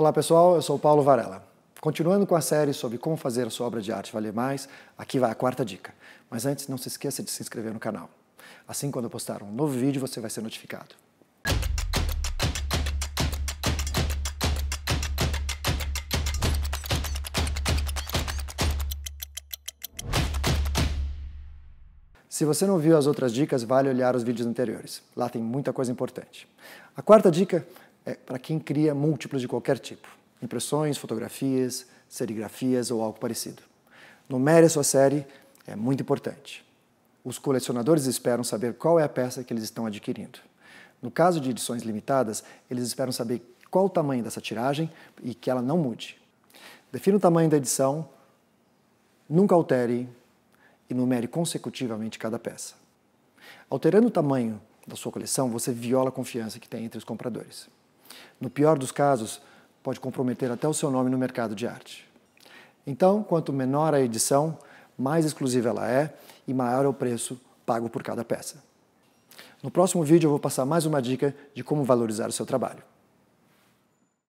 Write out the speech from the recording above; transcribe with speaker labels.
Speaker 1: Olá pessoal, eu sou Paulo Varela. Continuando com a série sobre como fazer a sua obra de arte valer mais, aqui vai a quarta dica. Mas antes, não se esqueça de se inscrever no canal. Assim, quando eu postar um novo vídeo, você vai ser notificado. Se você não viu as outras dicas, vale olhar os vídeos anteriores. Lá tem muita coisa importante. A quarta dica é para quem cria múltiplos de qualquer tipo, impressões, fotografias, serigrafias ou algo parecido. Numere a sua série, é muito importante. Os colecionadores esperam saber qual é a peça que eles estão adquirindo. No caso de edições limitadas, eles esperam saber qual o tamanho dessa tiragem e que ela não mude. Defina o tamanho da edição, nunca altere e numere consecutivamente cada peça. Alterando o tamanho da sua coleção, você viola a confiança que tem entre os compradores no pior dos casos, pode comprometer até o seu nome no mercado de arte. Então, quanto menor a edição, mais exclusiva ela é e maior é o preço pago por cada peça. No próximo vídeo eu vou passar mais uma dica de como valorizar o seu trabalho.